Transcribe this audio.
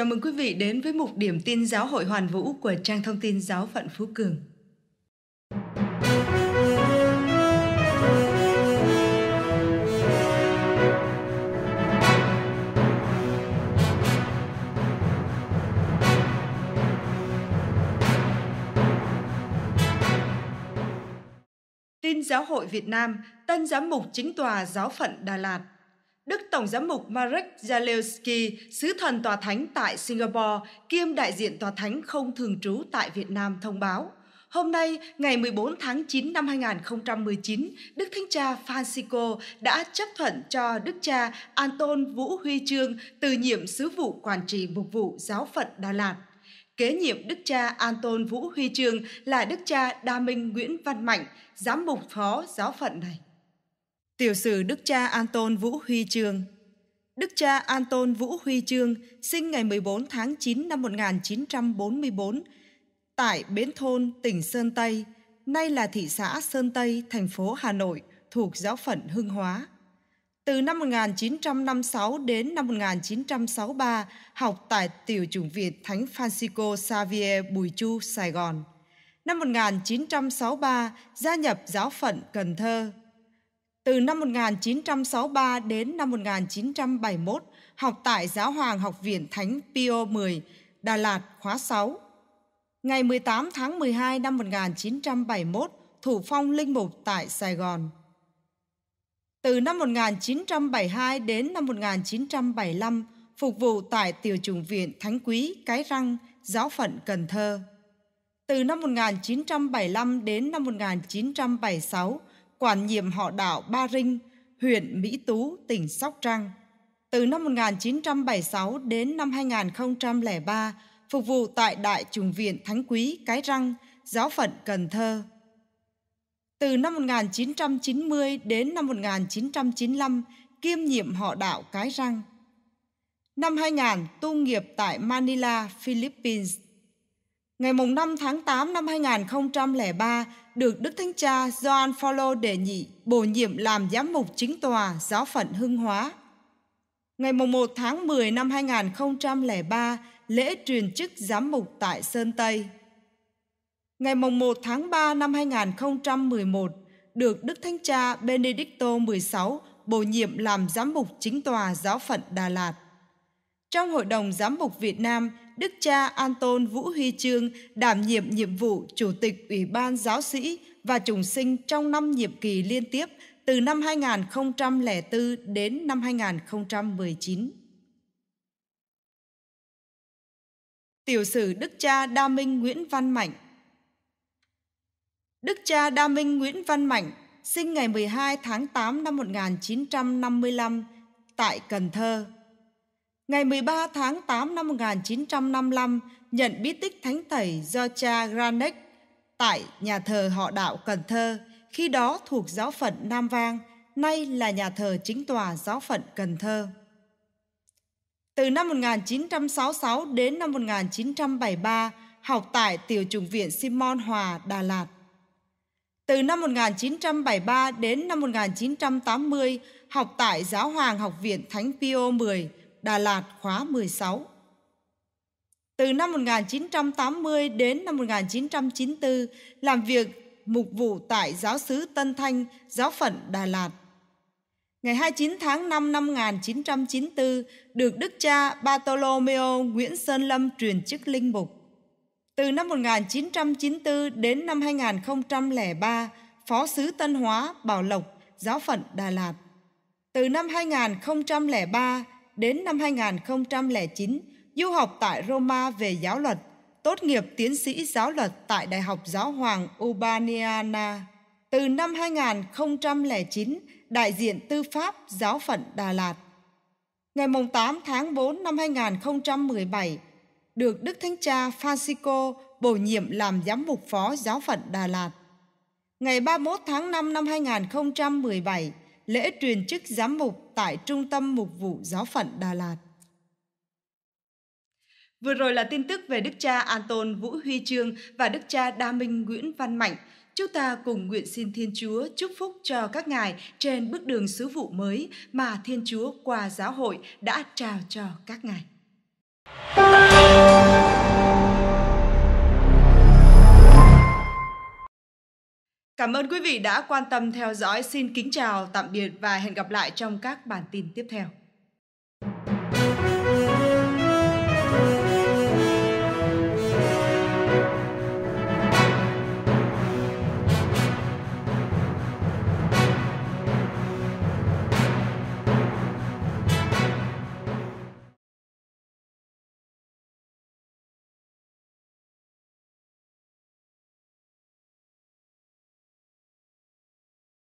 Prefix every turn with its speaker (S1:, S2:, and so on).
S1: Chào mừng quý vị đến với mục điểm tin giáo hội hoàn vũ của trang thông tin giáo phận Phú Cường. Tin Giáo hội Việt Nam, Tân Giám mục Chính tòa Giáo phận Đà Lạt Đức Tổng giám mục Marek Zalewski, sứ thần tòa thánh tại Singapore, kiêm đại diện tòa thánh không thường trú tại Việt Nam thông báo. Hôm nay, ngày 14 tháng 9 năm 2019, Đức Thánh Cha Francisco đã chấp thuận cho Đức Cha Anton Vũ Huy Trương từ nhiệm sứ vụ quản trị mục vụ giáo phận Đà Lạt. Kế nhiệm Đức Cha Anton Vũ Huy Trương là Đức Cha Đa Minh Nguyễn Văn Mạnh, giám mục phó giáo phận này. Tiểu sử Đức cha Anton Vũ Huy Trương Đức cha Anton Vũ Huy Trương sinh ngày 14 tháng 9 năm 1944 tại Bến Thôn, tỉnh Sơn Tây, nay là thị xã Sơn Tây, thành phố Hà Nội, thuộc giáo phận Hưng Hóa. Từ năm 1956 đến năm 1963, học tại Tiểu chủng viện Thánh Francisco Xavier Bùi Chu, Sài Gòn. Năm 1963, gia nhập giáo phận Cần Thơ, từ năm 1963 đến năm 1971, học tại Giáo hoàng Học viện Thánh Pio X, Đà Lạt, khóa 6. Ngày 18 tháng 12 năm 1971, thủ phong linh mục tại Sài Gòn. Từ năm 1972 đến năm 1975, phục vụ tại Tiểu chủng viện Thánh Quý, Cái Răng, Giáo phận Cần Thơ. Từ năm 1975 đến năm 1976, quản nhiệm họ đảo Ba Rinh, huyện Mỹ Tú, tỉnh Sóc Trăng. Từ năm 1976 đến năm 2003, phục vụ tại Đại Trùng Viện Thánh Quý, Cái Răng, giáo phận Cần Thơ. Từ năm 1990 đến năm 1995, kiêm nhiệm họ đạo Cái Răng. Năm 2000, tu nghiệp tại Manila, Philippines ngày 5 tháng 8 năm 2003 được Đức Thánh Cha John Paul đề Nhị bổ nhiệm làm giám mục chính tòa giáo phận Hưng Hóa. Ngày 1 tháng 10 năm 2003, lễ truyền chức giám mục tại Sơn Tây. Ngày 1 tháng 3 năm 2011, được Đức Thánh Cha Benedicto XVI bổ nhiệm làm giám mục chính tòa giáo phận Đà Lạt. Trong Hội đồng Giám mục Việt Nam, Đức cha Anton Vũ Huy Trương đảm nhiệm nhiệm vụ Chủ tịch Ủy ban Giáo sĩ và Trùng sinh trong năm nhiệm kỳ liên tiếp từ năm 2004 đến năm 2019. Tiểu sử Đức cha Đa Minh Nguyễn Văn Mạnh Đức cha Đa Minh Nguyễn Văn Mạnh sinh ngày 12 tháng 8 năm 1955 tại Cần Thơ, Ngày 13 tháng 8 năm 1955, nhận bí tích thánh Thầy do cha Granek tại nhà thờ họ đạo Cần Thơ, khi đó thuộc giáo phận Nam Vang, nay là nhà thờ chính tòa giáo phận Cần Thơ. Từ năm 1966 đến năm 1973, học tại Tiểu chủng viện Simon Hòa, Đà Lạt. Từ năm 1973 đến năm 1980, học tại Giáo hoàng Học viện Thánh Pio 10 Đà Lạt khóa 16. Từ năm 1980 đến năm 1994, làm việc mục vụ tại giáo sứ Tân Thanh, giáo phận Đà Lạt. Ngày 29 tháng 5 năm 1994, được đức cha Bartolomeo Nguyễn Sơn Lâm truyền chức linh mục. Từ năm 1994 đến năm 2003, Phó sứ Tân Hóa, Bảo Lộc, giáo phận Đà Lạt. Từ năm 2003 đến năm 2009 du học tại Roma về giáo luật, tốt nghiệp tiến sĩ giáo luật tại Đại học Giáo hoàng Urbaniana. Từ năm 2009, đại diện tư pháp giáo phận Đà Lạt. Ngày 8 tháng 4 năm 2017, được Đức Thánh Cha Francisco bổ nhiệm làm giám mục phó giáo phận Đà Lạt. Ngày 31 tháng 5 năm 2017, lễ truyền chức giám mục tại Trung tâm Mục vụ Giáo phận Đà Lạt. Vừa rồi là tin tức về Đức cha Anton Vũ Huy Trương và Đức cha Đa Minh Nguyễn Văn Mạnh. Chúng ta cùng nguyện xin Thiên Chúa chúc phúc cho các ngài trên bước đường sứ vụ mới mà Thiên Chúa qua giáo hội đã trao cho các ngài. Cảm ơn quý vị đã quan tâm theo dõi. Xin kính chào, tạm biệt và hẹn gặp lại trong các bản tin tiếp theo.